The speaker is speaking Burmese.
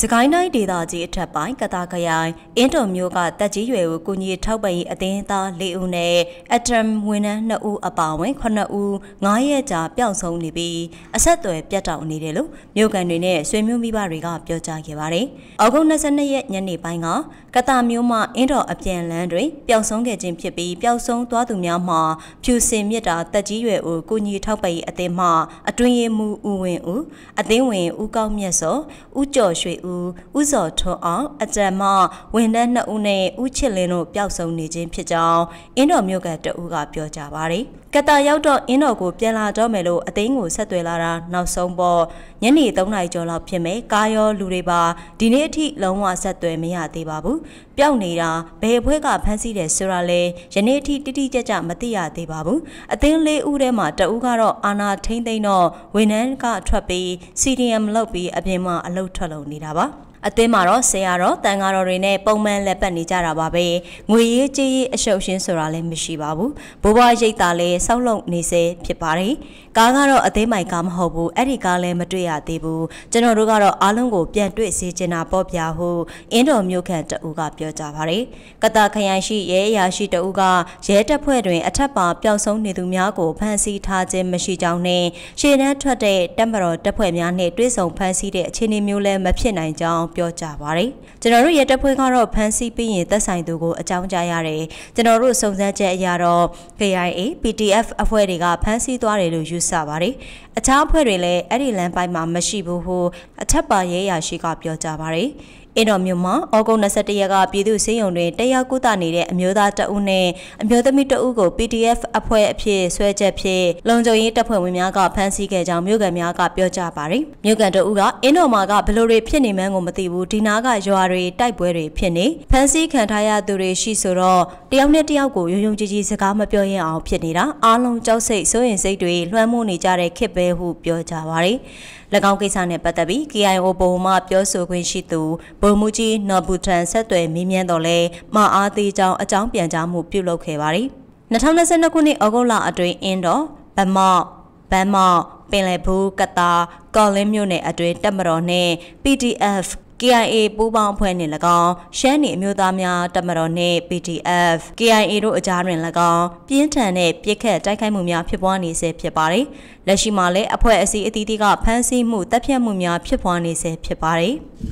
စကိုင်းတိုင်းဒေသကြီးအထက်ပိုင်းကတာခရိုင်အင်းတော်မျိုးကတက်ကြီးရွယ်ကိုကုညီထောက်ပံ့ရေးအသင်းသား၄ဦးနဲ့အတမ်ဝန်ထမ်း2ဦးအပါအဝင်9ဦး9ရက်ကြာပျောက်ဆုံးနေပြီးအဆက်အသွယ်ပြတ်တောက်နေတယ်လို့မြို့ကန်တွေနဲ့ဆွေမျိုးမိဘတွေကပြောကြားခဲ့ပါတယ်။အောက်တိုဘာ22ရက်ညနေပိုင်းကကတာမျိုးမှအင်းတော်အပြန်လန်းတွင်ပျောက်ဆုံးခဲ့ခြင်းဖြစ်ပြီးပျောက်ဆုံးသွားသူများမှာဖြူစင်မြစ်တာတက်ကြီးရွယ်ကိုကုညီထောက်ပံ့ရေးအသင်းမှအတွင်းရေးမှူးဦးဝင်းဦးအသင်းဝင်ဦးကောက်မြတ်စောဦးကျော်ရွှေ1ဦးဦးစော်ထွန်းအောင်အကြံမဝန်ထမ်း2ဦးနဲ့ဦးချစ်လင်းတို့ပျောက်ဆုံးနေခြင်းဖြစ်ကြောင်းအင်းတော်မြို့ကတဦးကပြောကြားပါတယ်ကတာရောက်တော့အင်းတော်ကိုပြန်လာတော့မယ်လို့အသိန်းကိုဆက်သွယ်လာတာနောက်ဆုံးပေါ်ညနေ3နာရီကျော်လောက်ဖြစ်မယ်ကာရောလူတွေပါဒီနေ့အထိလုံးဝဆက်သွယ်မရသေးပါဘူးပျောက်နေတာဘယ်ဘွဲကဖမ်းဆီးတယ်ဆိုတာလဲယနေ့အထိတိတိကျကျမသိရသေးပါဘူးအသိန်း၄ဦးထဲမှာတဦးကတော့အာနာထိမ့်သိမ့်တော့ဝန်ထမ်းကထွက်ပြီး CDM လောက်ပြီးအပြင်မှာအလုပ်ထွက်လုံနေတာ Merhaba. အသင်းမှာတော့ဆရာတော်တန်ဃာတော်တွေနဲ့ပုံမှန်လက်ပတ်နေကြတာပါပဲငွေရေးကြေးရေးအရှုပ်ရှင်းဆိုတာလည်းမရှိပါဘူးဘိုးဘွားရိတ်တာလည်းဆောက်လုံနေစေဖြစ်ပါတယ်ကားကတော့အသေးမိုင်ကားမဟုတ်ဘူးအဲ့ဒီကားလည်းမတွေ့ရသေးဘူးကျွန်တော်တို့ကတော့အားလုံးကိုပြန်တွေ့စေချင်တာပေါ့ဗျာဟုအင်းတော်မြို့ခံတအူကပြောကြပါတယ်ကတာခရိုင်ရှိရဲအရာရှိတအူကရဲတပ်ဖွဲ့တွင် အထက်ပါပျောက်ဆုံးနေသူများကိုဖမ်းဆီးထားခြင်းမရှိကြောင်းနှင့်ရှေ့တန်းထွက်တဲ့တပ်မတော်တပ်ဖွဲ့များနှင့်တွဲဆုံဖမ်းဆီးတဲ့အခြေအနေမျိုးလည်းမဖြစ်နိုင်ကြောင်းပြောကြားပါတယ်။ကျွန်တော်တို့ရဲတပ်ဖွဲ့ကတော့ဖမ်းဆီးပြီးရင်သက်ဆိုင်သူကိုအကြောင်းကြားရတယ်။ကျွန်တော်တို့စုံစမ်းချက်အရတော့ KIA PDF အဖွဲ့တွေကဖမ်းဆီးသွားတယ်လို့ယူဆပါတယ်။အခြားအဖွဲ့တွေလည်းအဲ့ဒီလမ်းပိုင်းမှာမရှိဘူးဟုအထက်ပါရဲရရှိကပြောကြားပါတယ်။အင်းတော်မြို့မှာဩဂုတ်21ရက်ကပြည်သူ့စေယုံတွင် တရားကုသနေတဲ့အမျိုးသားတအုပ်နဲ့အမျိုးသမီးတအုပ်ကို PDF အဖွဲ့အဖြစ်ဆွဲချက်ဖြင့်လုံခြုံရေးတပ်ဖွဲ့ဝင်များကဖမ်းဆီးခဲ့ကြောင်းမြို့ကန်များကပြောကြားပါတယ်။မြို့ကန်တအုပ်ကအင်းတော်မှာကဘလို့တွေဖြစ်နေမှန်းကိုမသိဘူးဒီနာကရွာတွေတိုက်ပွဲတွေဖြစ်နေဖမ်းဆီးခံထားရသူတွေရှိဆိုတော့တယောက်နဲ့တယောက်ကိုယုံယုံကြည်ကြည်စကားမပြောရင်အောင် ဖြစ်နေတာအားလုံးကြောက်စိတ်စိုးရင်စိတ်တွေလွှမ်းမိုးနေကြတဲ့ခစ်ပဲဟုပြောကြပါတယ်။၎င်းကိစ္စနဲ့ပတ်သက်ပြီး KIO ဘုံမှပြောဆိုခွင့်ရှိသူဗိုလ်မှူးကြီးနော်ဘူထန်ဆက်သွယ်မေးမြန်းတော့လဲမအားသေးကြောင်းအကြောင်းပြန်ကြားမှုပြုလုပ်ခဲ့ပါတယ်။2022ခုနှစ်ဩဂုတ်လအတွင်းအင်းတော်ဗမော့ဗန်းမော့ပင်လယ်ဘူးကတာကော်လင်းမြို့နယ်အတွင်းတပ်မတော်နဲ့ PDF KIA ပူးပေါင်းအဖွဲ့နှင့်၎င်းရှမ်းပြည်အမျိုးသားများတပ်မတော်နှင့် PDF KIA တို့အကြားတွင်၎င်းပြင်းထန်တဲ့ပြစ်ခတ်တိုက်ခိုက်မှုများဖြစ်ပွားနေဆဲဖြစ်ပါတယ်။လက်ရှိမှာလည်းအဖွဲ့အစည်းအသီးသီးကဖမ်းဆီးမှုတပ်ဖြတ်မှုများဖြစ်ပွားနေဆဲဖြစ်ပါတယ်။